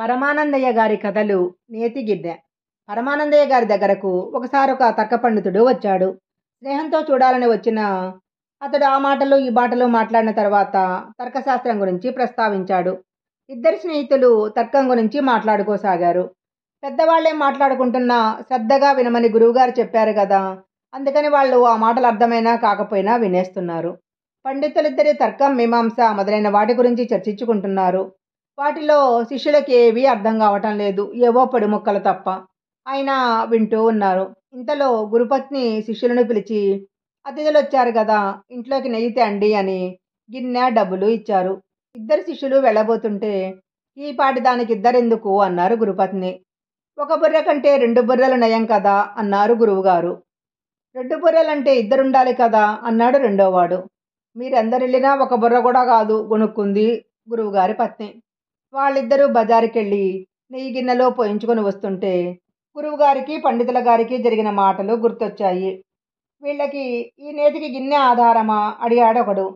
పరమానందయ్య గారి కథలు నేతిగిద్దె పరమానందయ్య గారి దగ్గరకు ఒకసారి ఒక తక్క పండితుడు వచ్చాడు స్నేహంతో చూడాలని వచ్చిన అతడు ఆ మాటలు ఈ మాటలు మాట్లాడిన తర్వాత తర్కశాస్త్రం గురించి ప్రస్తావించాడు ఇద్దరు స్నేహితులు తర్కం గురించి మాట్లాడుకోసాగారు పెద్దవాళ్లే మాట్లాడుకుంటున్నా శ్రద్ధగా వినమని గురువుగారు చెప్పారు కదా అందుకని వాళ్ళు ఆ మాటలు అర్థమైనా కాకపోయినా వినేస్తున్నారు పండితులిద్దరి తర్కం మీమాంస మొదలైన వాటి గురించి చర్చించుకుంటున్నారు వాటిలో శిష్యులకి ఏవి అర్థం కావటం లేదు ఏవో పొడి ముక్కలు తప్ప ఆయన వింటూ ఉన్నారు ఇంతలో గురుపత్ని శిష్యులను పిలిచి అతిథులు వచ్చారు కదా ఇంట్లోకి నెయ్యి తేండి అని గిన్నె డబ్బులు ఇచ్చారు ఇద్దరు శిష్యులు వెళ్ళబోతుంటే ఈ పాటి దానికి ఇద్దరెందుకు అన్నారు గురుపత్ని ఒక బుర్ర కంటే రెండు బుర్రలు నయం కదా అన్నారు గురువుగారు రెండు బుర్రలంటే ఇద్దరుండాలి కదా అన్నాడు రెండోవాడు మీరెందరు వెళ్ళినా ఒక బుర్ర కూడా కాదు గొనుక్కుంది గురువుగారి పత్ని వాళ్ళిద్దరూ బజారుకెళ్ళి నెయ్యి గిన్నెలో పోయించుకొని వస్తుంటే గురువుగారికి పండితుల గారికి జరిగిన మాటలు గుర్తొచ్చాయి వీళ్ళకి ఈ నేతికి గిన్నె ఆధారమా అడిగాడు ఒకడు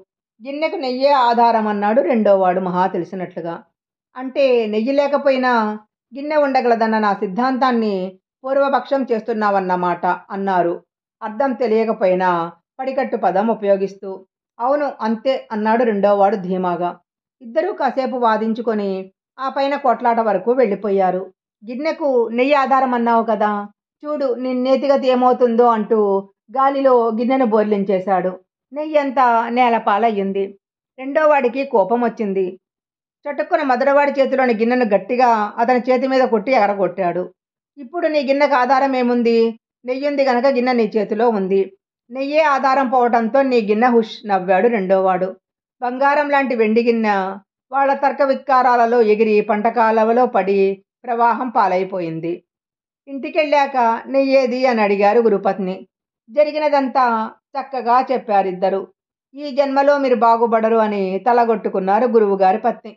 గిన్నెకు నెయ్యే ఆధారం అన్నాడు రెండోవాడు మహా తెలిసినట్లుగా అంటే నెయ్యి లేకపోయినా గిన్నె ఉండగలదన్న నా సిద్ధాంతాన్ని పూర్వపక్షం చేస్తున్నావన్నమాట అన్నారు అర్థం తెలియకపోయినా పడికట్టు పదం ఉపయోగిస్తూ అవును అంతే అన్నాడు రెండోవాడు ధీమాగా ఇద్దరూ కాసేపు వాదించుకొని ఆ పైన కొట్లాట వరకు వెళ్ళిపోయారు గిన్నెకు నెయ్యి ఆధారం అన్నావు కదా చూడు నిన్నేతిగతి ఏమవుతుందో అంటూ గాలిలో గిన్నెను బోర్లించేశాడు నెయ్యి అంతా నేలపాలయ్యింది రెండో వాడికి కోపం వచ్చింది చటుక్కున మొదటవాడి చేతిలోని గిన్నెను గట్టిగా అతని చేతి మీద కొట్టి ఎగరగొట్టాడు ఇప్పుడు నీ గిన్నెకు ఆధారం ఏముంది నెయ్యింది గనక గిన్నె నీ చేతిలో ఉంది నెయ్యే ఆధారం పోవడంతో నీ గిన్నె హుష్ నవ్వాడు రెండోవాడు బంగారం లాంటి వెండి గిన్నె వాళ్ళ తర్క విత్కారాలలో ఎగిరి పంటకాలవలో పడి ప్రవాహం పాలైపోయింది ఇంటికెళ్ళాక నెయ్యేది అని అడిగారు గురుపత్ని జరిగినదంతా చక్కగా చెప్పారిద్దరు ఈ జన్మలో మీరు బాగుపడరు అని తలగొట్టుకున్నారు గురువుగారి పత్ని